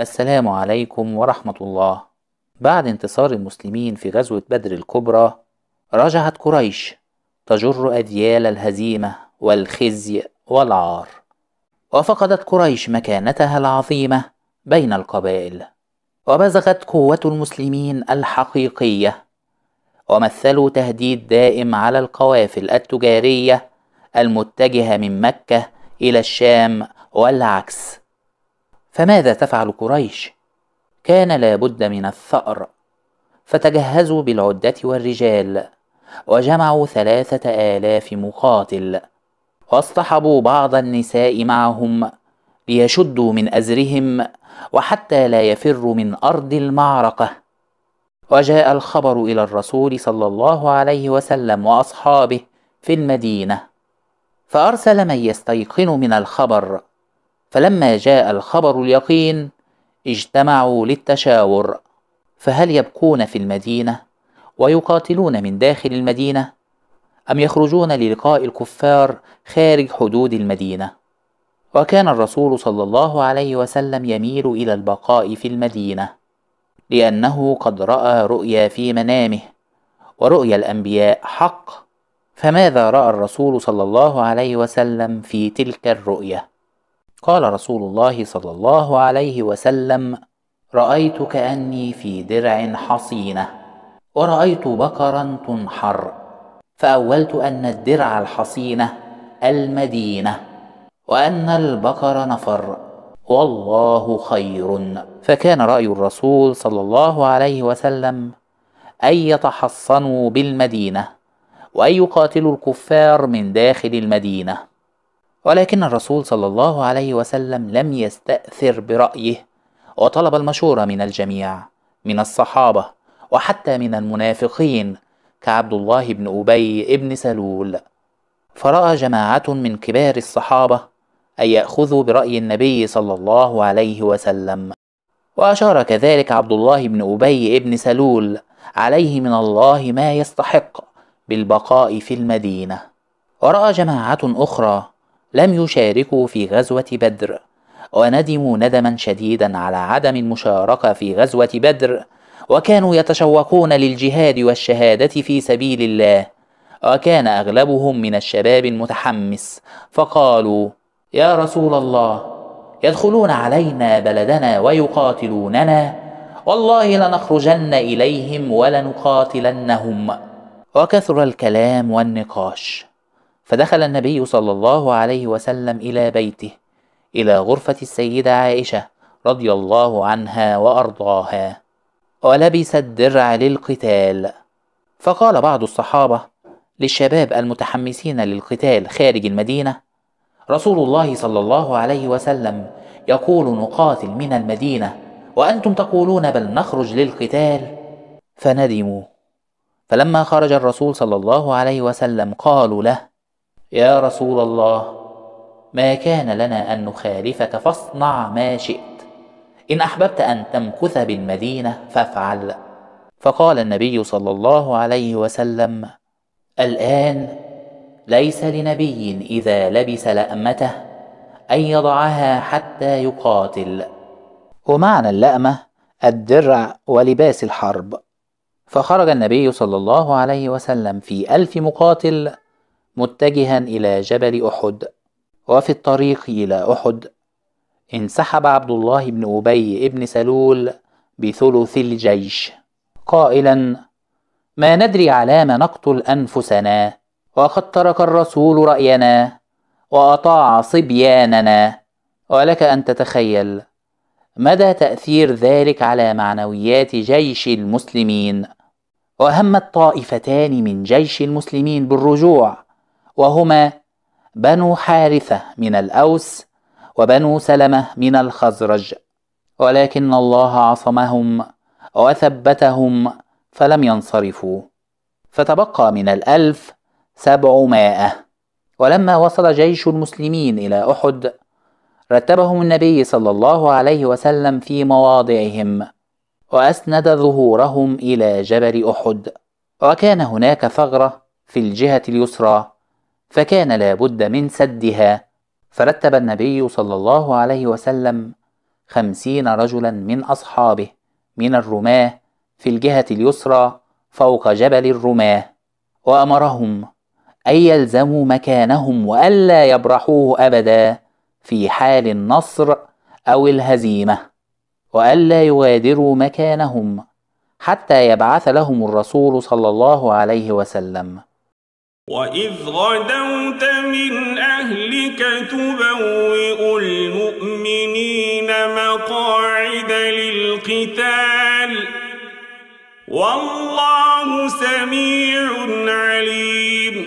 السلام عليكم ورحمة الله بعد انتصار المسلمين في غزوة بدر الكبرى رجعت قريش تجر أذيال الهزيمة والخزي والعار وفقدت قريش مكانتها العظيمة بين القبائل وبزغت قوة المسلمين الحقيقية ومثلوا تهديد دائم على القوافل التجارية المتجهة من مكة إلى الشام والعكس فماذا تفعل قريش كان لابد من الثأر فتجهزوا بالعدة والرجال وجمعوا ثلاثة آلاف مقاتل واصطحبوا بعض النساء معهم ليشدوا من أزرهم وحتى لا يفروا من أرض المعركة وجاء الخبر إلى الرسول صلى الله عليه وسلم وأصحابه في المدينة فأرسل من يستيقن من الخبر فلما جاء الخبر اليقين اجتمعوا للتشاور فهل يبقون في المدينه ويقاتلون من داخل المدينه ام يخرجون للقاء الكفار خارج حدود المدينه وكان الرسول صلى الله عليه وسلم يميل الى البقاء في المدينه لانه قد راى رؤيا في منامه ورؤيا الانبياء حق فماذا راى الرسول صلى الله عليه وسلم في تلك الرؤيه قال رسول الله صلى الله عليه وسلم رايت كاني في درع حصينه ورايت بقرا تنحر فاولت ان الدرع الحصينه المدينه وان البقر نفر والله خير فكان راي الرسول صلى الله عليه وسلم ان يتحصنوا بالمدينه وان يقاتلوا الكفار من داخل المدينه ولكن الرسول صلى الله عليه وسلم لم يستأثر برأيه وطلب المشورة من الجميع من الصحابة وحتى من المنافقين كعبد الله بن أبي بن سلول فرأى جماعة من كبار الصحابة أن يأخذوا برأي النبي صلى الله عليه وسلم وأشار كذلك عبد الله بن أبي بن سلول عليه من الله ما يستحق بالبقاء في المدينة ورأى جماعة أخرى لم يشاركوا في غزوة بدر وندموا ندما شديدا على عدم المشاركة في غزوة بدر وكانوا يتشوقون للجهاد والشهادة في سبيل الله وكان أغلبهم من الشباب المتحمس فقالوا يا رسول الله يدخلون علينا بلدنا ويقاتلوننا والله لنخرجن إليهم ولنقاتلنهم وكثر الكلام والنقاش فدخل النبي صلى الله عليه وسلم الى بيته الى غرفه السيده عائشه رضي الله عنها وارضاها ولبس الدرع للقتال فقال بعض الصحابه للشباب المتحمسين للقتال خارج المدينه رسول الله صلى الله عليه وسلم يقول نقاتل من المدينه وانتم تقولون بل نخرج للقتال فندموا فلما خرج الرسول صلى الله عليه وسلم قالوا له يا رسول الله ما كان لنا ان نخالفك فاصنع ما شئت ان احببت ان تمكث بالمدينه فافعل فقال النبي صلى الله عليه وسلم الان ليس لنبي اذا لبس لامته ان يضعها حتى يقاتل ومعنى اللامه الدرع ولباس الحرب فخرج النبي صلى الله عليه وسلم في الف مقاتل متجها إلى جبل أحد وفي الطريق إلى أحد انسحب عبد الله بن أبي بن سلول بثلث الجيش قائلا ما ندري على ما نقتل أنفسنا وقد ترك الرسول رأينا وأطاع صبياننا ولك أن تتخيل مدى تأثير ذلك على معنويات جيش المسلمين وهم الطائفتان من جيش المسلمين بالرجوع وهما بنو حارثة من الأوس وبنو سلمة من الخزرج ولكن الله عصمهم وثبتهم فلم ينصرفوا فتبقى من الألف سبعمائة ولما وصل جيش المسلمين إلى أحد رتبهم النبي صلى الله عليه وسلم في مواضعهم وأسند ظهورهم إلى جبل أحد وكان هناك ثغرة في الجهة اليسرى فكان لا بد من سدها فرتب النبي صلى الله عليه وسلم خمسين رجلا من أصحابه من الرماه في الجهة اليسرى فوق جبل الرماه وأمرهم أن يلزموا مكانهم وألا يبرحوه أبدا في حال النصر أو الهزيمة وألا يغادروا مكانهم حتى يبعث لهم الرسول صلى الله عليه وسلم وإذ غدوت من أهلك تبوئ المؤمنين مقاعد للقتال والله سميع عليم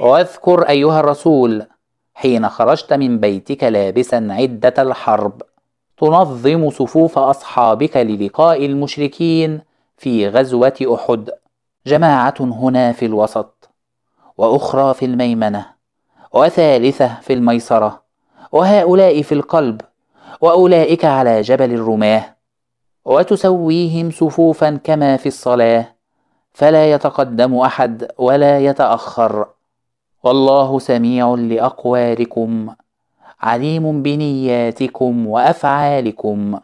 واذكر أيها الرسول حين خرجت من بيتك لابسا عدة الحرب تنظم صفوف أصحابك للقاء المشركين في غزوة أحد جماعة هنا في الوسط واخرى في الميمنه وثالثه في الميسره وهؤلاء في القلب واولئك على جبل الرماه وتسويهم صفوفا كما في الصلاه فلا يتقدم احد ولا يتاخر والله سميع لاقوالكم عليم بنياتكم وافعالكم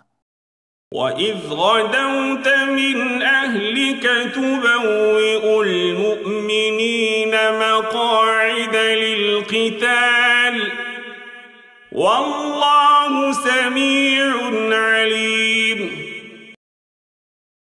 واذ غدوت من اهلك تبوئ القتال والله